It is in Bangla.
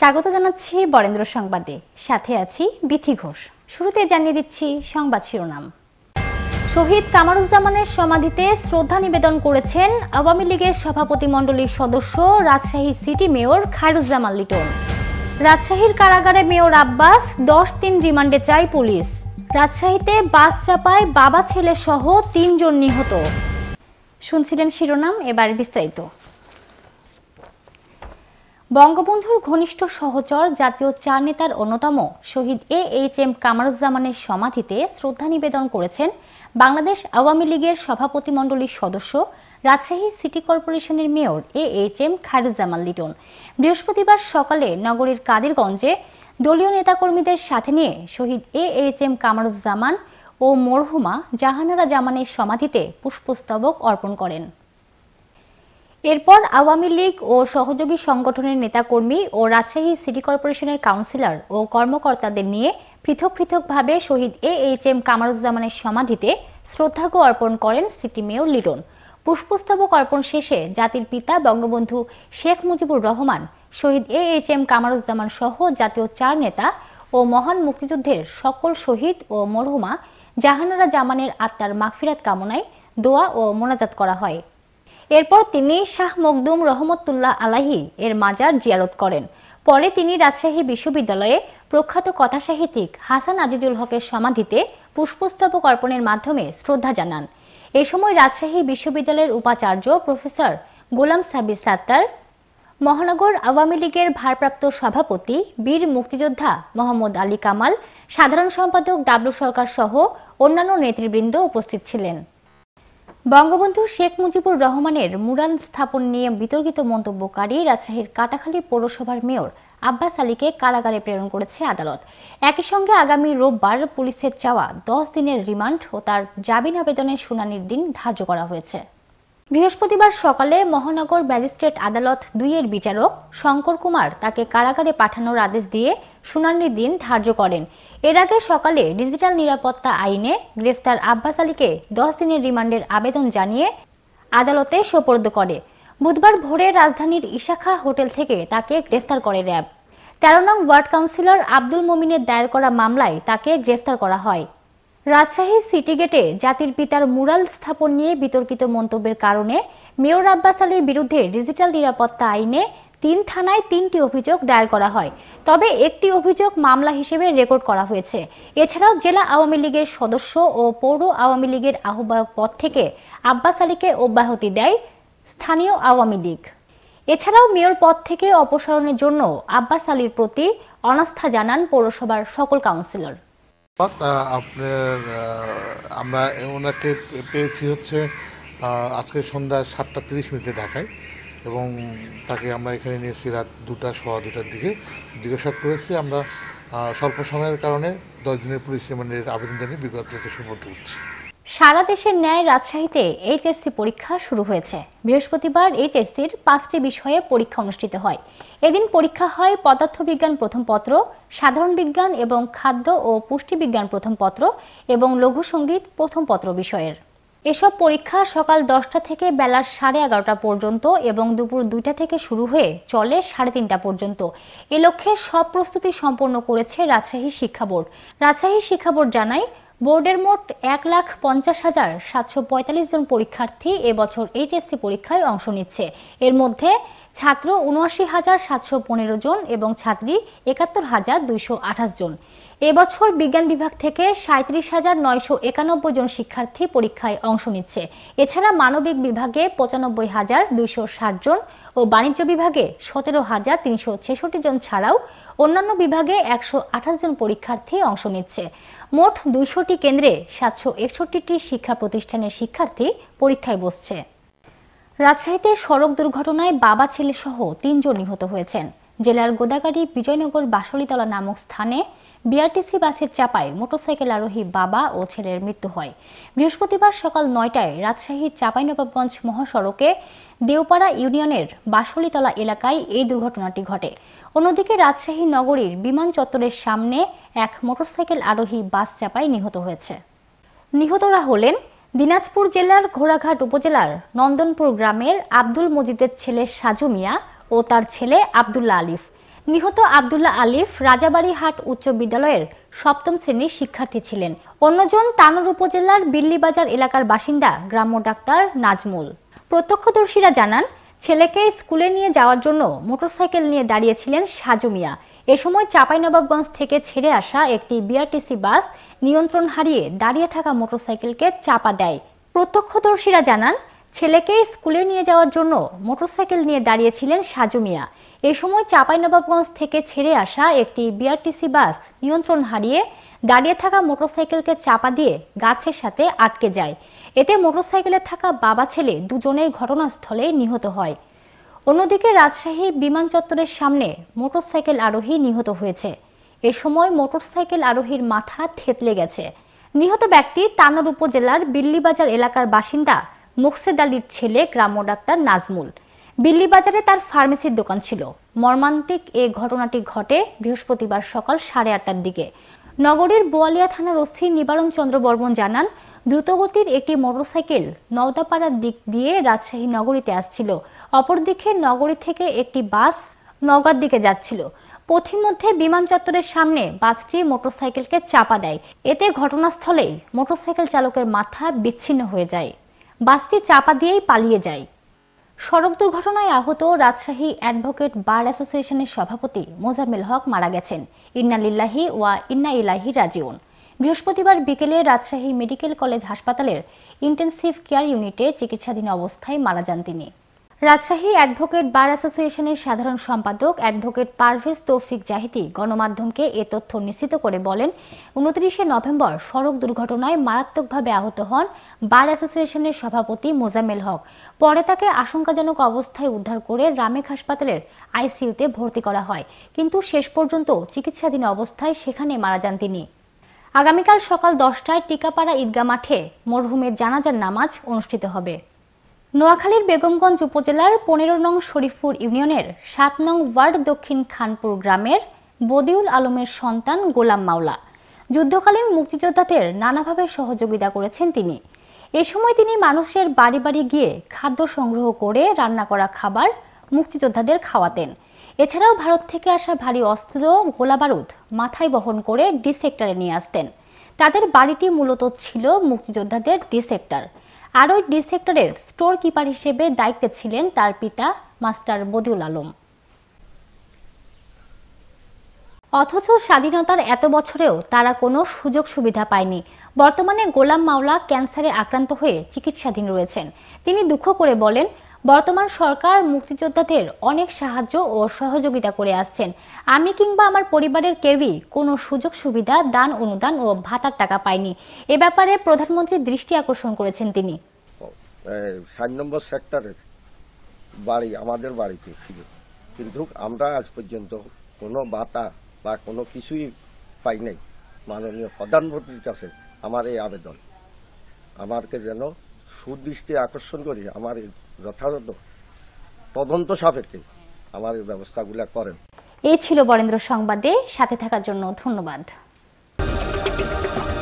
স্বাগত জানাচ্ছি বরেন্দ্র সংবাদে সাথে আছি বিথি ঘোষ শুরুতে জানিয়ে দিচ্ছি সংবাদ শিরোনাম শহীদ কামারুজ্জামানের সমাধিতে শ্রদ্ধা নিবেদন করেছেন আওয়ামী লীগের সভাপতিমণ্ডলীর সদস্য রাজশাহী সিটি মেয়র খায়রুজ্জামান লিটন রাজশাহীর কারাগারে মেয়র আব্বাস দশ দিন রিমান্ডে চায় পুলিশ রাজশাহীতে বাস চাপায় বাবা ছেলে সহ তিনজন নিহত শুনছিলেন শিরোনাম এবার বিস্তারিত বঙ্গবন্ধুর ঘনিষ্ঠ সহচর জাতীয় চার নেতার অন্যতম শহীদ এ এইচ এম কামারুজ্জামানের সমাধিতে শ্রদ্ধা নিবেদন করেছেন বাংলাদেশ আওয়ামী লীগের সভাপতিমণ্ডলীর সদস্য রাজশাহী সিটি কর্পোরেশনের mayor A H M Khairuzzaman Liton বৃহস্পতিবার সকালে নগরীর কাদিরগঞ্জে দলীয় নেতাকর্মীদের সাথে নিয়ে শহীদ এ এইচ এম কামারুজ্জামান ও মরহুমা জাহানারা জামানের সমাধিতে পুষ্পস্তবক অর্পণ করেন এরপর আওয়ামী লীগ ও সহযোগী সংগঠনের নেতাকর্মী ও রাজশাহী সিটি কর্পোরেশনের কাউন্সিলর ও কর্মকর্তাদের নিয়ে পৃথক পৃথকভাবে শহীদ এ এইচ এম কামারুজ্জামানের সমাধিতে শ্রদ্ধার্ঘ্য অর্পণ করেন সিটি মেয়র লিটন পুষ্পস্তবক অর্পণ শেষে জাতির পিতা বঙ্গবন্ধু শেখ মুজিবুর রহমান শহীদ এ এইচ এম কামারুজ্জামান সহ জাতীয় চার নেতা ও মহান মুক্তিযুদ্ধের সকল শহীদ ও মরহুমা জাহানারা জামানের আত্মার মাগফিরাত কামনায় দোয়া ও মোনাজাত করা হয় এরপর তিনি শাহ মকদুম রহমতুল্লাহ আলাহি এর মাজার জিয়ারত করেন পরে তিনি রাজশাহী বিশ্ববিদ্যালয়ে প্রখ্যাত কথাসাহিত্যিক হাসান আজিজুল হকের সমাধিতে পুষ্পস্তবক অর্পণের মাধ্যমে শ্রদ্ধা জানান এ সময় রাজশাহী বিশ্ববিদ্যালয়ের উপাচার্য প্রফেসর গোলাম সাবি সাত্তার মহানগর আওয়ামী লীগের ভারপ্রাপ্ত সভাপতি বীর মুক্তিযোদ্ধা মোহাম্মদ আলী কামাল সাধারণ সম্পাদক ডাবলু সরকার সহ অন্যান্য নেতৃবৃন্দ উপস্থিত ছিলেন বঙ্গবন্ধু শেখ মুজিবুর রহমানের মুরাল স্থাপন নিয়ে বিতর্কিত মন্তব্যকারী রাজশাহীর কাটাখালী পৌরসভার মেয়র আব্বাস আলীকে কারাগারে প্রেরণ করেছে আদালত একই সঙ্গে আগামী রোববার পুলিশের চাওয়া দশ দিনের রিমান্ড ও তার জামিন আবেদনের শুনানির দিন ধার্য করা হয়েছে বৃহস্পতিবার সকালে মহানগর ম্যাজিস্ট্রেট আদালত দুইয়ের বিচারক শঙ্কর কুমার তাকে কারাগারে পাঠানোর আদেশ দিয়ে শুনানির দিন ধার্য করেন এর আগে সকালে ডিজিটাল নিরাপত্তা আইনে গ্রেফতার আব্বাস আলীকে দশ দিনের রিমান্ডের আবেদন জানিয়ে আদালতে সোপর্দ করে বুধবার ভোরে রাজধানীর ইশাখা হোটেল থেকে তাকে গ্রেফতার করে র্যাব তেরো নং ওয়ার্ড কাউন্সিলর আব্দুল মোমিনের দায়ের করা মামলায় তাকে গ্রেফতার করা হয় রাজশাহী সিটি গেটে জাতির পিতার মুরাল স্থাপন নিয়ে বিতর্কিত মন্তব্যের কারণে মেয়র আব্বাস আলীর বিরুদ্ধে ডিজিটাল নিরাপত্তা আইনে তিন থানায় তিনটি অভিযোগ দায়ের করা হয় তবে একটি অভিযোগ মামলা হিসেবে রেকর্ড করা হয়েছে এছাড়াও জেলা আওয়ামী লীগের সদস্য ও পৌর আওয়ামী লীগের আহ্বায়ক পদ থেকে আব্বাস আলীকে অব্যাহতি দেয় স্থানীয় আওয়ামী লীগ এছাড়াও মেয়র পদ থেকে অপসারণের জন্য আব্বাস আলীর প্রতি অনাস্থা জানান পৌরসভার সকল কাউন্সিলর আপনার আমরা ওনাকে পেয়েছি হচ্ছে আজকে সন্ধ্যা সাতটা তিরিশ মিনিটে ঢাকায় এবং তাকে আমরা এখানে নিয়ে এসেছি রাত দুটা সোয়া দুটার দিকে জিজ্ঞাসাবাদ করেছি আমরা স্বল্প সময়ের কারণে দশ দিনের পুলিশ রিমান্ডের আবেদন জানিয়ে বিগত সুপর্দ করছি সারা দেশের ন্যায় রাজশাহীতে এইচএসসি পরীক্ষা শুরু হয়েছে বৃহস্পতিবার এইচএসসির পাঁচটি বিষয়ে পরীক্ষা অনুষ্ঠিত হয় এদিন পরীক্ষা হয় পদার্থবিজ্ঞান প্রথম পত্র সাধারণ বিজ্ঞান এবং খাদ্য ও পুষ্টিবিজ্ঞান প্রথম পত্র এবং লঘুসঙ্গীত প্রথম পত্র বিষয়ের এসব পরীক্ষা সকাল দশটা থেকে বেলা সাড়ে এগারোটা পর্যন্ত এবং দুপুর দুইটা থেকে শুরু হয়ে চলে সাড়ে তিনটা পর্যন্ত এ লক্ষ্যে সব প্রস্তুতি সম্পন্ন করেছে রাজশাহী শিক্ষা বোর্ড রাজশাহী শিক্ষা বোর্ড জানায় বোর্ডের মোট এক লাখ পঞ্চাশ হাজার সাতশো পঁয়তাল্লিশ জন পরীক্ষার্থী এবছর এইচএসসি পরীক্ষায় অংশ নিচ্ছে এর মধ্যে ছাত্র উনআশি হাজার সাতশো পনেরো জন এবং ছাত্রী একাত্তর হাজার দুইশো আঠাশ জন এবছর বিজ্ঞান বিভাগ থেকে সাঁত্রিশ হাজার নয়শো একানব্বই জন শিক্ষার্থী পরীক্ষায় অংশ নিচ্ছে এছাড়া মানবিক বিভাগে পঁচানব্বই হাজার দুইশো ষাট জন ও বাণিজ্য বিভাগে সতেরো হাজার তিনশো ছেষট্টি জন ছাড়াও অন্যান্য বিভাগে একশো আঠাশ জন পরীক্ষার্থী অংশ নিচ্ছে মোট দুইশোটি কেন্দ্রে সাতশো একষট্টিটি শিক্ষা প্রতিষ্ঠানের শিক্ষার্থী পরীক্ষায় বসছে রাজশাহীতে সড়ক দুর্ঘটনায় বাবা ছেলেসহ তিনজন নিহত হয়েছেন জেলার গোদাগাড়ি বিজয়নগর বাসলিতলা নামক স্থানে বিআরটিসি বাসের চাপায় মোটরসাইকেল আরোহী বাবা ও ছেলের মৃত্যু হয় বৃহস্পতিবার সকাল নয়টায় রাজশাহীর চাঁপাইনবাবগঞ্জ মহাসড়কে দেওপাড়া ইউনিয়নের বাসলিতলা এলাকায় এই দুর্ঘটনাটি ঘটে অন্যদিকে রাজশাহী নগরীর বিমান চত্বরের সামনে এক মোটরসাইকেল আরোহী বাস চাপায় নিহত হয়েছে নিহতরা হলেন দিনাজপুর জেলার ঘোড়াঘাট উপজেলার নন্দনপুর গ্রামের আব্দুল মজিদের ছেলে সাজু মিয়া ও তার ছেলে আবদুল্লা আলিফ নিহত আবদুল্লা আলিফ রাজাবাড়িহাট উচ্চ বিদ্যালয়ের সপ্তম শ্রেণীর শিক্ষার্থী ছিলেন অন্যজন তানোর উপজেলার বিল্লিবাজার এলাকার বাসিন্দা গ্রাম্য ডাক্তার নাজমুল প্রত্যক্ষদর্শীরা জানান ছেলেকে স্কুলে নিয়ে যাওয়ার জন্য মোটরসাইকেল নিয়ে দাঁড়িয়েছিলেন সাজু মিয়া এ সময় চাঁপাইনবাবগঞ্জ থেকে ছেড়ে আসা একটি বিআরটিসি বাস নিয়ন্ত্রণ হারিয়ে দাঁড়িয়ে থাকা মোটরসাইকেলকে চাপা দেয় প্রত্যক্ষদর্শীরা জানান ছেলেকে স্কুলে নিয়ে যাওয়ার জন্য মোটরসাইকেল নিয়ে দাঁড়িয়েছিলেন সাজু মিয়া এ সময় চাঁপাইনবাবগঞ্জ থেকে ছেড়ে আসা একটি বিআরটিসি বাস নিয়ন্ত্রণ হারিয়ে দাঁড়িয়ে থাকা মোটরসাইকেলকে চাপা দিয়ে গাছের সাথে আটকে যায় এতে মোটরসাইকেলে থাকা বাবা ছেলে দুজনেই ঘটনাস্থলে নিহত হয় অন্যদিকে রাজশাহী বিমান চত্বরের সামনে মোটরসাইকেল আরোহী নিহত হয়েছে এ সময় মোটরসাইকেল আরোহীর মাথা থেতলে গেছে নিহত ব্যক্তি তানোর উপজেলার বিল্লিবাজার এলাকার বাসিন্দা মোকসেদ আলীর ছেলে গ্রাম্য ডাক্তার নাজমুল বিল্লিবাজারে তার ফার্মেসির দোকান ছিল মর্মান্তিক এ ঘটনাটি ঘটে বৃহস্পতিবার সকাল সাড়ে আটটার দিকে নগরীর বোয়ালিয়া থানার ওসি নিবারণ চন্দ্র বর্মন জানান দ্রুতগতির একটি মোটরসাইকেল নওদাপাড়ার দিক দিয়ে রাজশাহী নগরীতে আসছিল অপরদিকে নগরী থেকে একটি বাস নগর দিকে যাচ্ছিল পথিমধ্যে বিমান চত্বরের সামনে বাসটি মোটরসাইকেলকে চাপা দেয় এতে ঘটনাস্থলেই মোটরসাইকেল চালকের মাথা বিচ্ছিন্ন হয়ে যায় বাসটি চাপা দিয়েই পালিয়ে যায় সড়ক দুর্ঘটনায় আহত রাজশাহী অ্যাডভোকেট বার অ্যাসোসিয়েশনের সভাপতি মোজাম্মেল হক মারা গেছেন ইন্নালিল্লাহি ওয়া ইন্না ইলাহি রাজিউন বৃহস্পতিবার বিকেলে রাজশাহী মেডিকেল কলেজ হাসপাতালের ইন্টেনসিভ কেয়ার ইউনিটে চিকিৎসাধীন অবস্থায় মারা যান তিনি রাজশাহী অ্যাডভোকেট বার অ্যাসোসিয়েশনের সাধারণ সম্পাদক অ্যাডভোকেট পারভেজ তৌফিক জাহিদি গণমাধ্যমকে এ তথ্য নিশ্চিত করে বলেন উনত্রিশে নভেম্বর সড়ক দুর্ঘটনায় মারাত্মকভাবে আহত হন বার অ্যাসোসিয়েশনের সভাপতি মোজামেল হক পরে তাকে আশঙ্কাজনক অবস্থায় উদ্ধার করে রামেক হাসপাতালের আইসিইউতে ভর্তি করা হয় কিন্তু শেষ পর্যন্ত চিকিৎসাধীন অবস্থায় সেখানে মারা যান তিনি আগামীকাল সকাল দশটায় টিকাপাড়া ঈদগা মাঠে মরহুমের জানাজার নামাজ অনুষ্ঠিত হবে নোয়াখালীর বেগমগঞ্জ উপজেলার পনেরো নং শরীফপুর ইউনিয়নের সাত নং ওয়ার্ড দক্ষিণ খানপুর গ্রামের বদিউল আলমের সন্তান গোলাম মাওলা যুদ্ধকালীন মুক্তিযোদ্ধাদের নানাভাবে সহযোগিতা করেছেন তিনি এ সময় তিনি মানুষের বাড়ি বাড়ি গিয়ে খাদ্য সংগ্রহ করে রান্না করা খাবার মুক্তিযোদ্ধাদের খাওয়াতেন এছাড়াও ভারত থেকে আসা ভারী অস্ত্র গোলাবারুদ মাথায় বহন করে ডিসেক্টরে নিয়ে আসতেন তাদের বাড়িটি মূলত ছিল মুক্তিযোদ্ধাদের ডিসেক্টর সেক্টর আরও সেক্টরের স্টোর কিপার হিসেবে দায়িত্বে ছিলেন তার পিতা মাস্টার বদিউল আলম অথচ স্বাধীনতার এত বছরেও তারা কোনো সুযোগ সুবিধা পায়নি বর্তমানে গোলাম মাওলা ক্যান্সারে আক্রান্ত হয়ে চিকিৎসাধীন রয়েছেন তিনি দুঃখ করে বলেন বর্তমান সরকার মুক্তিযোদ্ধাদের অনেক সাহায্য ও সহযোগিতা করে আসছেন আমি কিংবা আমার পরিবারের কেউই কোনো সুযোগ সুবিধা দান অনুদান ও ভাতার টাকা পায়নি এ ব্যাপারে প্রধানমন্ত্রীর দৃষ্টি আকর্ষণ করেছেন তিনি নম্বর সেক্টরের বাড়ি আমাদের বাড়িতে ছিল কিন্তু আমরা আজ পর্যন্ত কোনো বাতা বা কোনো কিছুই পাই নাই মাননীয় প্রধানমন্ত্রীর কাছে আমার এই আবেদন আমাকে যেন সুদৃষ্টি আকর্ষণ করে আমার যথাযথ তদন্ত সাপেক্ষে আমার এই ব্যবস্থাগুলো করেন এই ছিল বরেন্দ্র সংবাদে সাথে থাকার জন্য ধন্যবাদ